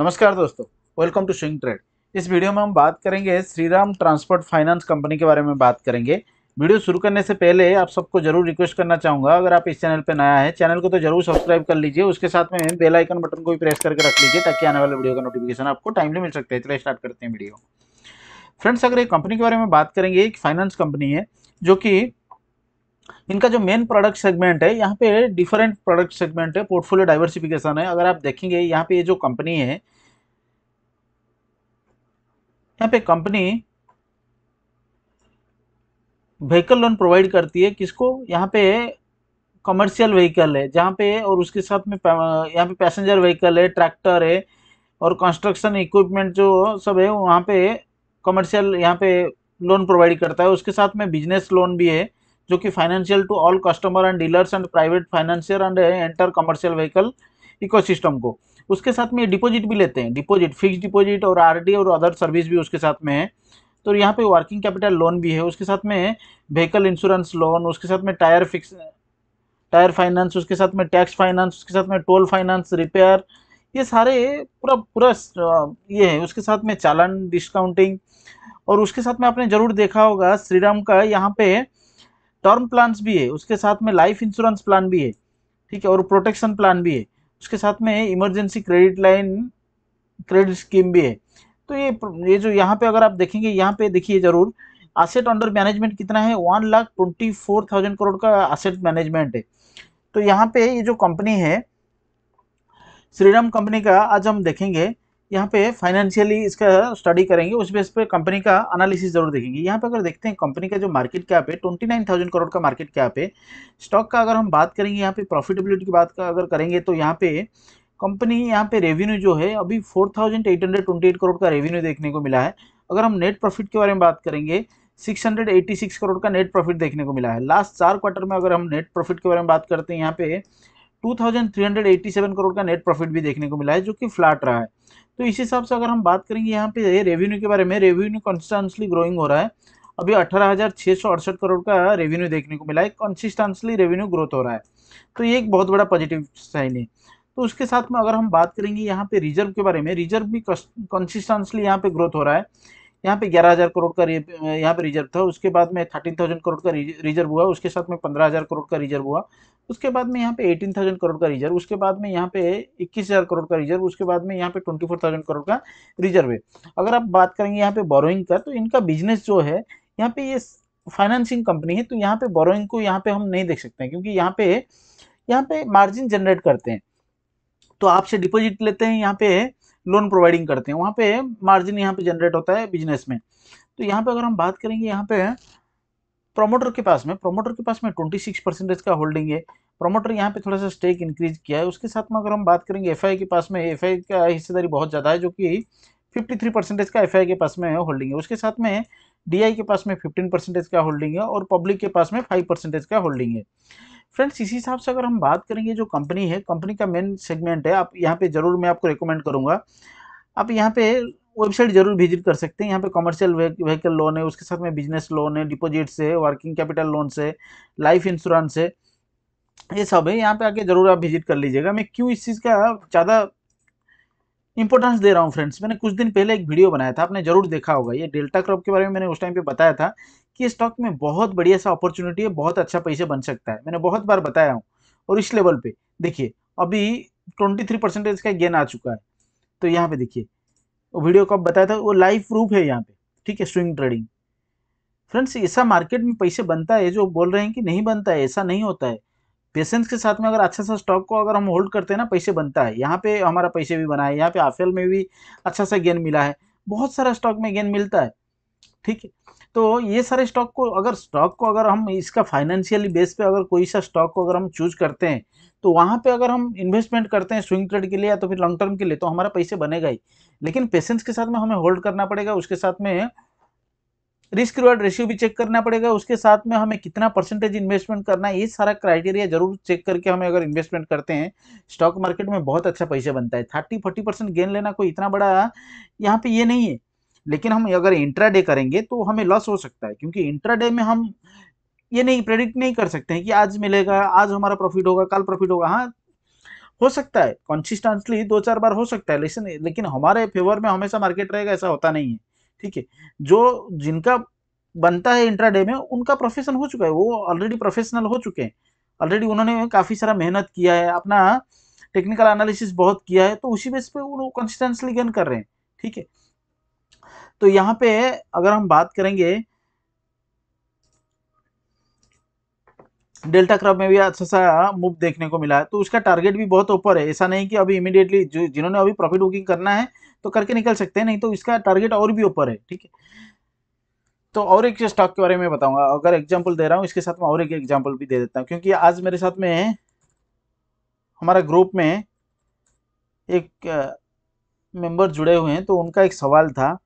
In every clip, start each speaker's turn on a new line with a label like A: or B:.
A: नमस्कार दोस्तों welcome to swing trade इस वीडियो में हम बात करेंगे श्रीराम ट्रांसपोर्ट फाइनेंस कंपनी के बारे में बात करेंगे वीडियो शुरू करने से पहले आप सबको जरूर रिक्वेस्ट करना चाहूँगा अगर आप इस चैनल पर नया है चैनल को तो जरूर सब्सक्राइब कर लीजिए उसके साथ में बेल आइकन बटन को भी प्रेस करके रख लीजिए ताकि आने वाले वीडियो का नोटिफिकेशन आपको टाइमली मिल सकता है चलिए स्टार्ट करते हैं वीडियो फ्रेंड्स अगर एक कंपनी के बारे में बात करेंगे एक फाइनेंस कंपनी है जो कि इनका जो मेन प्रोडक्ट सेगमेंट है यहाँ पे डिफरेंट प्रोडक्ट सेगमेंट है पोर्टफोलियो डाइवर्सिफिकेशन है अगर आप देखेंगे यहाँ पे ये जो कंपनी है यहाँ पे कंपनी व्हीकल लोन प्रोवाइड करती है किसको यहाँ पे कमर्शियल व्हीकल है जहाँ पे और उसके साथ में यहाँ पे पैसेंजर व्हीकल है ट्रैक्टर है और कंस्ट्रक्शन इक्विपमेंट जो सब है वहाँ पे कमर्शियल यहाँ पे लोन प्रोवाइड करता है उसके साथ में बिजनेस लोन भी है जो कि financial to all customer and dealers and private financier and enter commercial vehicle ecosystem को उसके साथ में डिपॉजिट भी लेते हैं डिपॉजिट फिक्स डिपॉजिट और आरडी और अदर सर्विस भी उसके साथ में है तो यहाँ पे वर्किंग कैपिटल लोन भी है उसके साथ में व्हीकल इंश्योरेंस लोन उसके साथ में टायर फिक्स टायर फाइनेंस उसके साथ में टैक्स फाइनेंस उसके साथ में टोल फाइनेंस रिपेयर ये सारे पूरा पूरा ये है उसके साथ में चालान डिस्काउंटिंग और उसके साथ में आपने ज़रूर देखा होगा श्रीराम का यहाँ पे टर्म प्लान्स भी है उसके साथ में लाइफ इंश्योरेंस प्लान भी है ठीक है और प्रोटेक्शन प्लान भी है उसके साथ में emergency credit line credit scheme भी है तो ये ये जो यहाँ पे अगर आप देखेंगे यहाँ पे देखिए जरूर असेट अंडर मैनेजमेंट कितना है one lakh twenty four thousand crore का असेट मैनेजमेंट है तो यहाँ पे ये जो कंपनी है श्रीराम कंपनी का आज हम देखेंगे यहाँ पे फाइनेंशियली इसका स्टडी करेंगे उस बेस पे कंपनी का एनालिसिस जरूर देखेंगे यहाँ पे अगर देखते हैं कंपनी का जो मार्केट कैप है ट्वेंटी नाइन थाउजेंड करोड़ का मार्केट कैप है स्टॉक का अगर हम बात करेंगे यहाँ पे प्रॉफिटेबिलिटी की बात का अगर करेंगे तो यहाँ पे कंपनी यहाँ पे रेवेन्यू जो है अभी four thousand eight hundred twenty eight crore का रेवेन्यू देखने को मिला है अगर हम नेट प्रॉफिट के बारे में बात करेंगे 686 करोड़ का नेट प्रॉफिट देखने को मिला है लास्ट चार क्वार्टर में अगर हम नेट प्रॉफिट के बारे में बात करते हैं यहाँ पे 2387 करोड़ का नेट प्रॉफिट भी देखने को मिला है जो कि फ्लैट रहा है तो इस हिसाब से अगर हम बात करेंगे यहाँ पे रेवेन्यू के बारे में रेवेन्यू कॉन्स्टेंसली ग्रोइंग हो रहा है अभी अठारह करोड़ का रेवेन्यू देखने को मिला है कॉन्सिस्टेंसली रेवेन्यू ग्रोथ हो रहा है तो ये एक बहुत बड़ा पॉजिटिव साइन है तो उसके साथ में अगर हम बात करेंगे यहाँ पे रिजर्व के बारे में रिजर्व भी कंसिस्टेंसली यहाँ पे ग्रोथ हो रहा है यहाँ पे ग्यारह हज़ार करोड़ का यहाँ पे रिजर्व था उसके बाद में थर्टीन थाउजेंड करोड़ का रिजर्व हुआ उसके साथ में पंद्रह हज़ार करोड़ का रिजर्व हुआ उसके बाद में यहाँ पे एटीन थाउजेंड करोड़ का रिजर्व उसके बाद में यहाँ पे इक्कीस हज़ार करोड़ का रिजर्व उसके बाद में यहाँ पे ट्वेंटी फोर थाउजेंड करोड़ का रिजर्व है अगर आप बात करेंगे यहाँ पे बोरोइंग का तो इनका बिजनेस जो है यहाँ पे ये फाइनेंसिंग कंपनी है तो यहाँ पे बोरोइंग को यहाँ पे हम नहीं देख सकते हैं क्योंकि यहाँ पे यहाँ पे मार्जिन जनरेट करते हैं तो आपसे डिपोजिट लेते हैं यहाँ पे लोन प्रोवाइडिंग करते हैं वहाँ पे मार्जिन यहाँ पे जनरेट होता है बिजनेस में तो यहाँ पे अगर हम बात करेंगे यहाँ पे प्रोमोटर के पास में प्रोमोटर के पास में ट्वेंटी सिक्स परसेंटेज का होल्डिंग है प्रोमोटर यहाँ पे थोड़ा सा स्टेक इंक्रीज किया है उसके साथ में अगर हम बात करेंगे एफ के पास में एफ का हिस्सेदारी बहुत ज़्यादा है जो कि थ्री परसेंटेज का एफ के पास में होल्डिंग है उसके साथ में डी के पास में फिफ्टीन परसेंटेज का होल्डिंग है और पब्लिक के पास में फाइव परसेंटेज का होल्डिंग है फ्रेंड्स इसी हिसाब से अगर हम बात करेंगे जो कंपनी है कंपनी का मेन सेगमेंट है आप यहाँ पे ज़रूर मैं आपको रिकमेंड करूँगा आप यहाँ पे वेबसाइट जरूर विजिट कर सकते हैं यहाँ पे कमर्शियल व्हीकल लोन है उसके साथ में बिजनेस लोन है डिपोजिट है वर्किंग कैपिटल लोन है लाइफ इंश्योरेंस है ये सब है यहाँ पे आके ज़रूर आप विजिट कर लीजिएगा मैं क्यों इस चीज़ का ज़्यादा इंपॉर्टेंस दे रहा हूँ फ्रेंड्स मैंने कुछ दिन पहले एक वीडियो बनाया था आपने जरूर देखा होगा ये डेल्टा क्रॉप के बारे में मैंने उस टाइम पे बताया था कि ये स्टॉक में बहुत बढ़िया सा अपॉर्चुनिटी है बहुत अच्छा पैसे बन सकता है मैंने बहुत बार बताया हूँ और इस लेवल पे देखिए अभी ट्वेंटी थ्री परसेंटेज का गेन आ चुका है तो यहाँ पे देखिए वीडियो कब बताया था वो लाइव प्रूफ है यहाँ पे ठीक है स्विंग ट्रेडिंग फ्रेंड्स ऐसा मार्केट में पैसे बनता है जो बोल रहे हैं कि नहीं बनता है ऐसा नहीं होता है पेशेंस के साथ में अगर अच्छा सा स्टॉक को अगर हम होल्ड करते हैं ना पैसे बनता है यहाँ पे हमारा पैसे भी बना है यहाँ पे आफेल में भी अच्छा सा गेन मिला है बहुत सारा स्टॉक में गेन मिलता है ठीक है तो ये सारे स्टॉक को अगर स्टॉक को अगर हम इसका फाइनेंशियली बेस पे अगर कोई सा स्टॉक को अगर हम चूज करते हैं तो वहाँ पे अगर हम इन्वेस्टमेंट करते हैं स्विंग ट्रेड के लिए या तो फिर लॉन्ग टर्म के लिए तो हमारा पैसे बनेगा ही लेकिन पेशेंस के साथ में हमें होल्ड करना पड़ेगा उसके साथ में रिस्क रिवार्ड रेशियो भी चेक करना पड़ेगा उसके साथ में हमें कितना परसेंटेज इन्वेस्टमेंट करना है ये सारा क्राइटेरिया जरूर चेक करके हमें अगर इन्वेस्टमेंट करते हैं स्टॉक मार्केट में बहुत अच्छा पैसा बनता है थर्टी फोर्टी परसेंट गेन लेना कोई इतना बड़ा यहाँ पे ये नहीं है लेकिन हम अगर इंट्राडे करेंगे तो हमें लॉस हो सकता है क्योंकि इंट्राडे में हम ये नहीं प्रेडिक्ट नहीं कर सकते हैं कि आज मिलेगा आज हमारा प्रॉफिट होगा कल प्रॉफिट होगा हाँ हो सकता है कंसिस्टेंटली दो चार बार हो सकता है लेकिन लेकिन हमारे फेवर में हमेशा मार्केट रहेगा ऐसा होता नहीं है ठीक है जो जिनका बनता है इंट्राडे में उनका प्रोफेशन हो चुका है वो ऑलरेडी प्रोफेशनल हो चुके हैं ऑलरेडी उन्होंने काफ़ी सारा मेहनत किया है अपना टेक्निकल एनालिसिस बहुत किया है तो उसी बेस पे वो कंसिस्टेंसली गेन कर रहे हैं ठीक है तो यहाँ पे अगर हम बात करेंगे डेल्टा क्रब में भी अच्छा सा मूव देखने को मिला है तो उसका टारगेट भी बहुत ऊपर है ऐसा नहीं कि अभी इमीडिएटली जो जिन्होंने अभी प्रॉफिट बुकिंग करना है तो करके निकल सकते हैं नहीं तो इसका टारगेट और भी ऊपर है ठीक है तो और एक स्टॉक के बारे में बताऊंगा अगर एग्जाम्पल दे रहा हूँ इसके साथ में और एक एग्जाम्पल भी दे देता हूँ क्योंकि आज मेरे साथ में हमारा ग्रुप में एक मेंबर जुड़े हुए हैं तो उनका एक सवाल था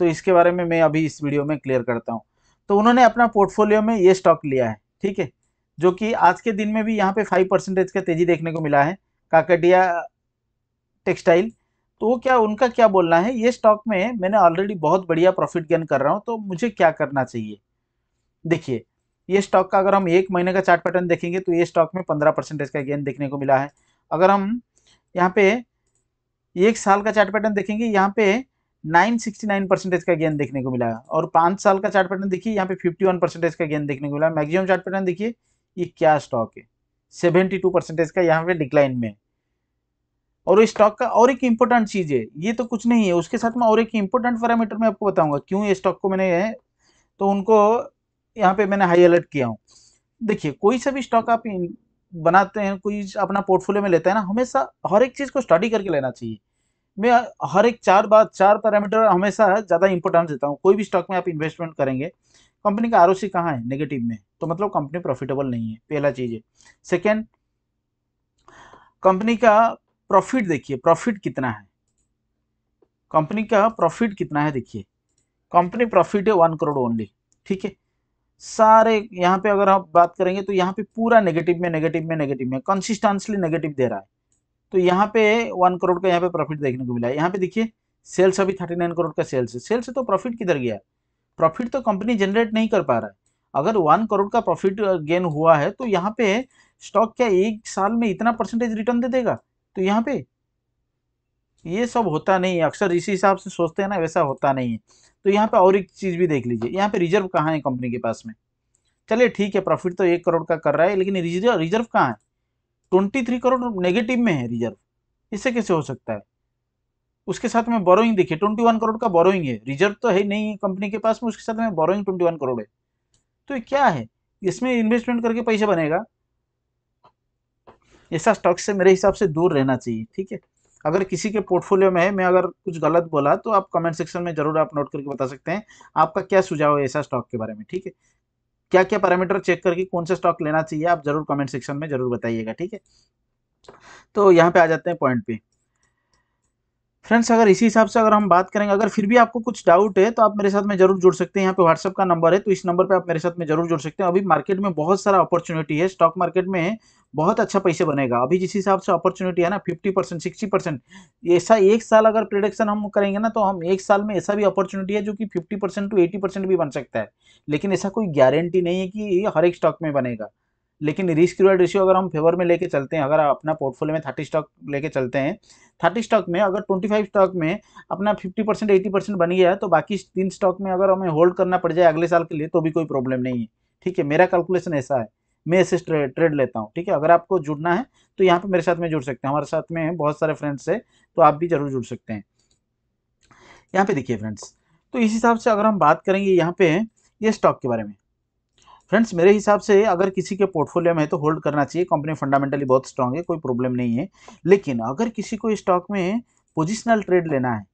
A: तो इसके बारे में मैं अभी इस वीडियो में क्लियर करता हूँ तो उन्होंने अपना पोर्टफोलियो में ये स्टॉक लिया है ठीक है जो कि आज के दिन में भी यहाँ पे फाइव परसेंटेज का तेजी देखने को मिला है काकटिया टेक्सटाइल तो वो क्या उनका क्या बोलना है ये स्टॉक में मैंने ऑलरेडी बहुत बढ़िया प्रॉफिट गेन कर रहा हूँ तो मुझे क्या करना चाहिए देखिए ये स्टॉक का अगर हम एक महीने का चार्ट पैटर्न देखेंगे तो ये स्टॉक में पंद्रह परसेंटेज का गेन देखने को मिला है अगर हम यहाँ पे एक साल का चार्ट पैटर्न देखेंगे यहाँ पे 969 परसेंटेज का गेन देखने को मिला और पांच साल का चार्ट पैटर्न देखिए यहाँ पे 51 परसेंटेज का गेन देखने को मिला मैक्सिमम चार्ट पैटर्न देखिए ये क्या स्टॉक है 72 परसेंटेज का यहाँ पे डिक्लाइन में और इस स्टॉक का और एक इंपॉर्टेंट चीज़ है ये तो कुछ नहीं है उसके साथ में और एक इंपॉर्टेंट पैरामीटर में आपको बताऊंगा क्यों ये स्टॉक को मैंने तो उनको यहाँ पे मैंने हाई अलर्ट किया हूँ देखिए कोई सा भी स्टॉक आप बनाते हैं कोई अपना पोर्टफोलियो में लेते हैं ना हमेशा हर एक चीज़ को स्टडी करके लेना चाहिए मैं हर एक चार बात चार पैरामीटर हमेशा ज़्यादा इंपॉर्टेंस देता हूँ कोई भी स्टॉक में आप इन्वेस्टमेंट करेंगे कंपनी का आर ओ कहाँ है नेगेटिव में तो मतलब कंपनी प्रॉफिटेबल नहीं है पहला चीज़ है सेकेंड कंपनी का प्रॉफिट देखिए प्रॉफिट कितना है कंपनी का प्रॉफिट कितना है देखिए कंपनी प्रॉफिट है वन करोड़ ओनली ठीक है सारे यहाँ पे अगर आप बात करेंगे तो यहाँ पे पूरा नेगेटिव में नेगेटिव में नेगेटिव में कंसिस्टेंसली नेगेटिव दे रहा है तो यहाँ पे वन करोड़ का यहाँ पे प्रॉफिट देखने को मिला है यहाँ पे देखिए सेल्स अभी थर्टी नाइन करोड़ का सेल्स है सेल्स से तो प्रॉफिट किधर गया प्रॉफिट तो कंपनी जनरेट नहीं कर पा रहा है अगर वन करोड़ का प्रॉफिट गेन हुआ है तो यहाँ पे स्टॉक क्या एक साल में इतना परसेंटेज रिटर्न दे देगा तो यहाँ पे ये सब होता नहीं है अक्सर इसी हिसाब से सोचते हैं ना वैसा होता नहीं है तो यहाँ पे और एक चीज़ भी देख लीजिए यहाँ पे रिजर्व कहाँ है कंपनी के पास में चलिए ठीक है प्रॉफिट तो एक करोड़ का कर रहा है लेकिन रिजर्व रिजर्व कहाँ है ट्वेंटी थ्री करोड़ नेगेटिव में है रिजर्व इससे कैसे हो सकता है उसके साथ में बोरोइंग देखिए ट्वेंटी वन करोड़ का बोरोइंग है रिजर्व तो है नहीं कंपनी के पास में उसके साथ में बोरोइंग ट्वेंटी वन करोड़ है तो ये क्या है इसमें इन्वेस्टमेंट करके पैसे बनेगा ऐसा स्टॉक से मेरे हिसाब से दूर रहना चाहिए ठीक है अगर किसी के पोर्टफोलियो में है मैं अगर कुछ गलत बोला तो आप कमेंट सेक्शन में जरूर आप नोट करके बता सकते हैं आपका क्या सुझाव है ऐसा स्टॉक के बारे में ठीक है क्या क्या पैरामीटर चेक करके कौन सा स्टॉक लेना चाहिए आप जरूर कमेंट सेक्शन में जरूर बताइएगा ठीक है तो यहाँ पे आ जाते हैं पॉइंट पे फ्रेंड्स अगर इसी हिसाब से अगर हम बात करेंगे अगर फिर भी आपको कुछ डाउट है तो आप मेरे साथ में जरूर जुड़ सकते हैं यहाँ पे व्हाट्सअप का नंबर है तो इस नंबर पे आप मेरे साथ में जरूर जुड़ सकते हैं अभी मार्केट में बहुत सारा अपॉर्चुनिटी है स्टॉक मार्केट में बहुत अच्छा पैसे बनेगा अभी जिस हिसाब से अपॉर्चुनिटी है ना फिफ्टी परसेंट सिक्सटी परसेंट ऐसा एक साल अगर प्रोडक्शन हम करेंगे ना तो हम एक साल में ऐसा भी अपॉर्चुनिटी है जो कि fifty percent to eighty percent भी बन सकता है लेकिन ऐसा कोई गारंटी नहीं है कि हर एक स्टॉक में बनेगा लेकिन रिस्क रिवार्ड रेशियो अगर हम फेवर में लेके चलते हैं अगर अपना पोर्टफोलियो में थर्टी स्टॉक लेके चलते हैं थर्टी स्टॉक में अगर ट्वेंटी फाइव स्टॉक में अपना फिफ्टी परसेंट एटी परसेंट बन गया तो बाकी तीन स्टॉक में अगर हमें होल्ड करना पड़ जाए अगले साल के लिए तो भी कोई प्रॉब्लम नहीं है ठीक है मेरा कैलकुलेशन ऐसा है मैं ऐसे ट्रेड लेता हूँ ठीक है अगर आपको जुड़ना है तो यहाँ पे मेरे साथ में जुड़ सकते हैं हमारे साथ में बहुत सारे फ्रेंड्स है तो आप भी जरूर जुड़ सकते हैं यहाँ पे देखिए फ्रेंड्स तो इस हिसाब से अगर हम बात करेंगे यहाँ पे ये स्टॉक के बारे में फ्रेंड्स मेरे हिसाब से अगर किसी के पोर्टफोलियो में है तो होल्ड करना चाहिए कंपनी फंडामेंटली बहुत स्ट्रांग है कोई प्रॉब्लम नहीं है लेकिन अगर किसी को स्टॉक में पोजिशनल ट्रेड लेना है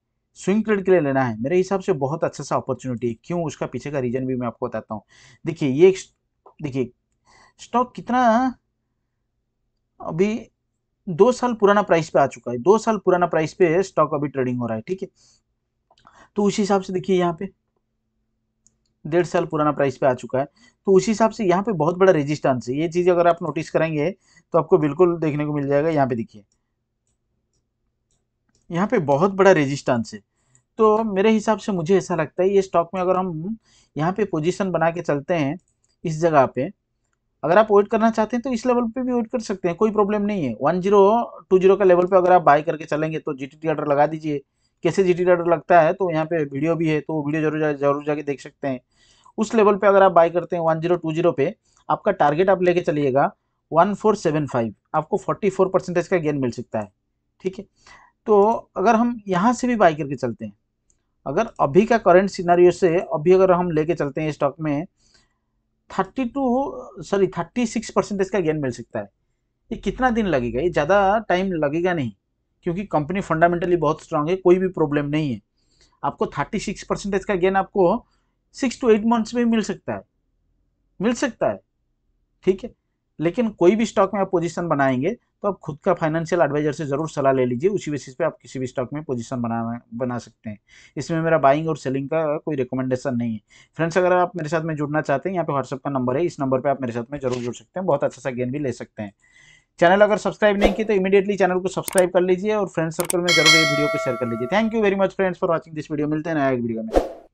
A: स्विंग ट्रेड के लिए लेना है मेरे हिसाब से बहुत अच्छा सा अपॉर्चुनिटी है क्यों उसका पीछे का रीजन भी मैं आपको बताता हूँ देखिए ये देखिए स्टॉक कितना अभी दो साल पुराना प्राइस पे आ चुका है दो साल पुराना प्राइस पे स्टॉक अभी ट्रेडिंग हो रहा है ठीक है तो उसी हिसाब से देखिए यहाँ पे डेढ़ साल पुराना प्राइस पे आ चुका है तो उसी हिसाब से यहाँ पे बहुत बड़ा रेजिस्टेंस है ये चीज़ अगर आप नोटिस करेंगे तो आपको बिल्कुल देखने को मिल जाएगा यहाँ पे देखिए यहाँ पे बहुत बड़ा रेजिस्टेंस है तो मेरे हिसाब से मुझे ऐसा लगता है ये स्टॉक में अगर हम यहाँ पे पोजिशन बना के चलते हैं इस जगह पे अगर आप वेट करना चाहते हैं तो इस लेवल पे भी वेट कर सकते हैं कोई प्रॉब्लम नहीं है वन जीरो टू जीरो का लेवल पे अगर आप बाय करके चलेंगे तो जी टी ऑर्डर लगा दीजिए कैसे जी टी ऑर्डर लगता है तो यहाँ पे वीडियो भी है तो वो वीडियो जरूर जा, जरूर जाके देख सकते हैं उस लेवल पे अगर आप बाय करते हैं वन जीरो टू जीरो पे आपका टारगेट आप लेके चलिएगा वन फोर सेवन फाइव आपको फोर्टी फोर परसेंटेज का गेन मिल सकता है ठीक है तो अगर हम यहाँ से भी बाई करके चलते हैं अगर अभी का करंट सिनारियो से अभी अगर हम लेके चलते हैं स्टॉक में thirty two sorry thirty six percentage का गेन मिल सकता है ये कितना दिन लगेगा ये ज़्यादा टाइम लगेगा नहीं क्योंकि कंपनी फंडामेंटली बहुत स्ट्रांग है कोई भी प्रॉब्लम नहीं है आपको थर्टी सिक्स परसेंटेज का गेन आपको सिक्स टू एट मंथ्स में मिल सकता है मिल सकता है ठीक है लेकिन कोई भी स्टॉक में आप पोजीशन बनाएंगे तो आप खुद का फाइनेंशियल एडवाइजर से ज़रूर सलाह ले लीजिए उसी बेसिस पे आप किसी भी स्टॉक में पोजीशन बना बना सकते हैं इसमें मेरा बाइंग और सेलिंग का कोई रिकमेंडेशन नहीं है फ्रेंड्स अगर आप मेरे साथ में जुड़ना चाहते हैं यहाँ पे व्हाट्सअप का नंबर है इस नंबर पर आप मेरे साथ में जरूर जुड़ सकते हैं बहुत अच्छा सा गेन भी ले सकते हैं चैनल अगर सब्सक्राइब नहीं किया तो इमीडिएटली चैनल को सब्सक्राइब कर लीजिए और फ्रेंड सर्कल में जरूर ये वीडियो को शेयर कर लीजिए thank you very much friends for watching this video मिलते हैं नया वीडियो में